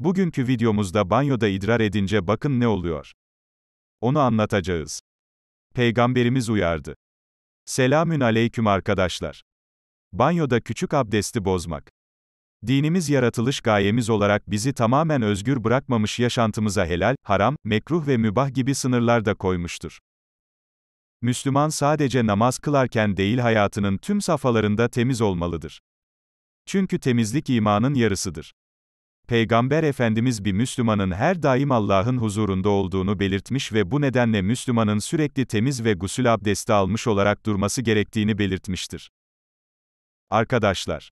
Bugünkü videomuzda banyoda idrar edince bakın ne oluyor. Onu anlatacağız. Peygamberimiz uyardı. Selamün aleyküm arkadaşlar. Banyoda küçük abdesti bozmak. Dinimiz yaratılış gayemiz olarak bizi tamamen özgür bırakmamış yaşantımıza helal, haram, mekruh ve mübah gibi sınırlar da koymuştur. Müslüman sadece namaz kılarken değil hayatının tüm safhalarında temiz olmalıdır. Çünkü temizlik imanın yarısıdır. Peygamber Efendimiz bir Müslümanın her daim Allah'ın huzurunda olduğunu belirtmiş ve bu nedenle Müslümanın sürekli temiz ve gusül abdesti almış olarak durması gerektiğini belirtmiştir. Arkadaşlar,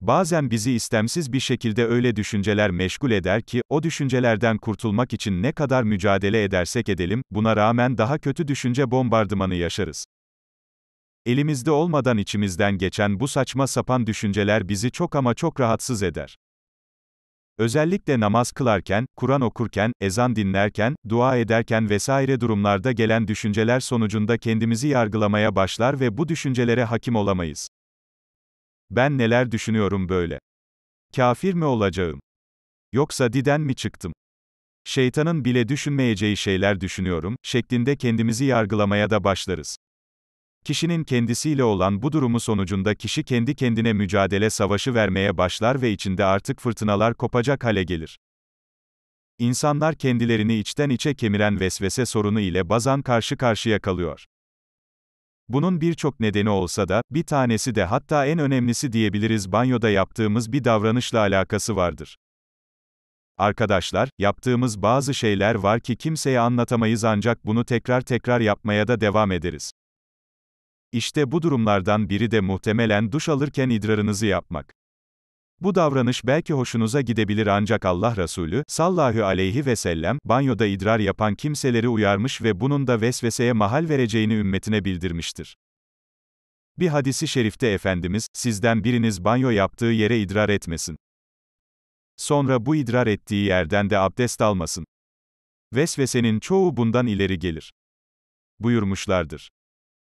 bazen bizi istemsiz bir şekilde öyle düşünceler meşgul eder ki, o düşüncelerden kurtulmak için ne kadar mücadele edersek edelim, buna rağmen daha kötü düşünce bombardımanı yaşarız. Elimizde olmadan içimizden geçen bu saçma sapan düşünceler bizi çok ama çok rahatsız eder. Özellikle namaz kılarken, Kur'an okurken, ezan dinlerken, dua ederken vesaire durumlarda gelen düşünceler sonucunda kendimizi yargılamaya başlar ve bu düşüncelere hakim olamayız. Ben neler düşünüyorum böyle? Kafir mi olacağım? Yoksa diden mi çıktım? Şeytanın bile düşünmeyeceği şeyler düşünüyorum şeklinde kendimizi yargılamaya da başlarız. Kişinin kendisiyle olan bu durumu sonucunda kişi kendi kendine mücadele savaşı vermeye başlar ve içinde artık fırtınalar kopacak hale gelir. İnsanlar kendilerini içten içe kemiren vesvese sorunu ile bazan karşı karşıya kalıyor. Bunun birçok nedeni olsa da, bir tanesi de hatta en önemlisi diyebiliriz banyoda yaptığımız bir davranışla alakası vardır. Arkadaşlar, yaptığımız bazı şeyler var ki kimseye anlatamayız ancak bunu tekrar tekrar yapmaya da devam ederiz. İşte bu durumlardan biri de muhtemelen duş alırken idrarınızı yapmak. Bu davranış belki hoşunuza gidebilir ancak Allah Resulü, Sallahu aleyhi ve sellem, banyoda idrar yapan kimseleri uyarmış ve bunun da vesveseye mahal vereceğini ümmetine bildirmiştir. Bir hadisi şerifte Efendimiz, sizden biriniz banyo yaptığı yere idrar etmesin. Sonra bu idrar ettiği yerden de abdest almasın. Vesvesenin çoğu bundan ileri gelir. Buyurmuşlardır.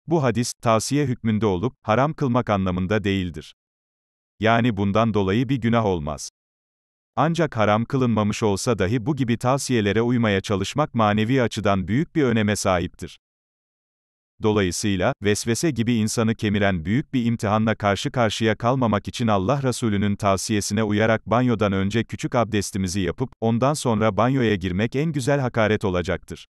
Bu hadis, tavsiye hükmünde olup, haram kılmak anlamında değildir. Yani bundan dolayı bir günah olmaz. Ancak haram kılınmamış olsa dahi bu gibi tavsiyelere uymaya çalışmak manevi açıdan büyük bir öneme sahiptir. Dolayısıyla, vesvese gibi insanı kemiren büyük bir imtihanla karşı karşıya kalmamak için Allah Resulü'nün tavsiyesine uyarak banyodan önce küçük abdestimizi yapıp, ondan sonra banyoya girmek en güzel hakaret olacaktır.